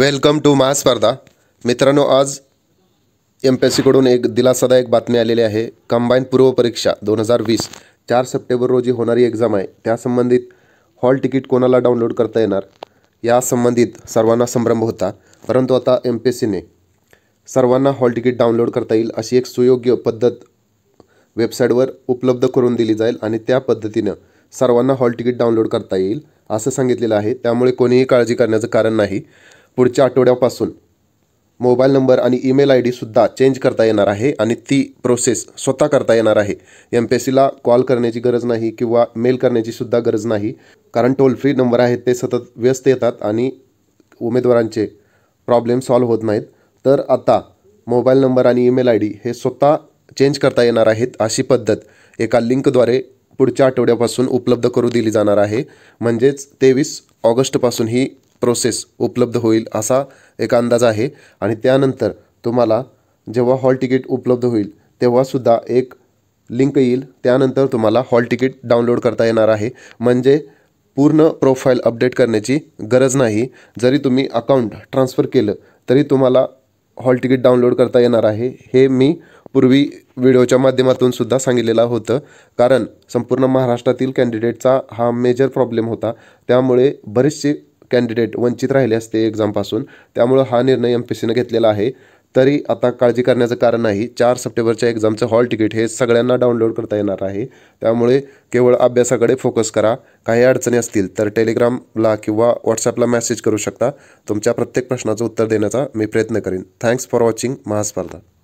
welcome to स्पर्धा मित्रांनो आज एम पी एस सीकडून एक दिलासादायक बातमी आलेली आहे कंबाईन पूर्वपरीक्षा दोन हजार वीस चार सप्टेंबर रोजी होणारी एक्झाम आहे त्यासंबंधित हॉल तिकीट कोणाला डाउनलोड करता येणार यासंबंधित सर्वांना संभ्रम होता परंतु आता एम पी एस सीने सर्वांना हॉल तिकीट डाउनलोड करता येईल अशी एक सुयोग्य पद्धत वेबसाईटवर उपलब्ध करून दिली जाईल आणि त्या पद्धतीनं सर्वांना हॉल तिकीट डाउनलोड करता येईल असं सांगितलेलं आहे त्यामुळे कोणीही काळजी करण्याचं कारण नाही पुढच्या आठवड्यापासून मोबाईल नंबर आणि ईमेल आय डीसुद्धा चेंज करता येणार आहे आणि ती प्रोसेस स्वतः करता येणार आहे एम पी एस सीला कॉल करण्याची गरज नाही किंवा मेल करण्याची सुद्धा गरज नाही कारण टोल फ्री नंबर आहेत ते सतत व्यस्त येतात आणि उमेदवारांचे प्रॉब्लेम सॉल्व्ह होत नाहीत तर आता मोबाईल नंबर आणि ईमेल आय डी हे स्वतः चेंज करता येणार आहेत अशी पद्धत एका लिंकद्वारे पुढच्या आठवड्यापासून उपलब्ध करू दिली जाणार आहे म्हणजेच तेवीस ऑगस्टपासून ही प्रोसेस उपलब्ध होईल असा एक अंदाज आहे आणि त्यानंतर तुम्हाला जेव्हा हॉल तिकीट उपलब्ध होईल तेव्हासुद्धा एक लिंक येईल त्यानंतर तुम्हाला हॉल तिकीट डाउनलोड करता येणार आहे म्हणजे पूर्ण प्रोफाईल अपडेट करण्याची गरज नाही जरी तुम्ही अकाउंट ट्रान्सफर केलं तरी तुम्हाला हॉल तिकीट डाउनलोड करता येणार आहे हे मी पूर्वी व्हिडिओच्या माध्यमातून सुद्धा सांगितलेलं होतं कारण संपूर्ण महाराष्ट्रातील कॅन्डिडेटचा हा मेजर प्रॉब्लेम होता त्यामुळे बरेचसे कॅन्डिडेट वंचित राहिले असते एक्झामपासून त्यामुळं हा निर्णय एम पी सीनं घेतलेला आहे तरी आता काळजी करण्याचं कारण नाही चार सप्टेंबरच्या एक्झामचं हॉल तिकीट हे सगळ्यांना डाउनलोड करता येणार आहे त्यामुळे केवळ अभ्यासाकडे फोकस करा काही अडचणी असतील तर टेलिग्रामला किंवा व्हॉट्सॲपला मेसेज करू शकता तुमच्या प्रत्येक प्रश्नाचं उत्तर देण्याचा मी प्रयत्न करीन थँक्स फॉर वॉचिंग महास्पर्धा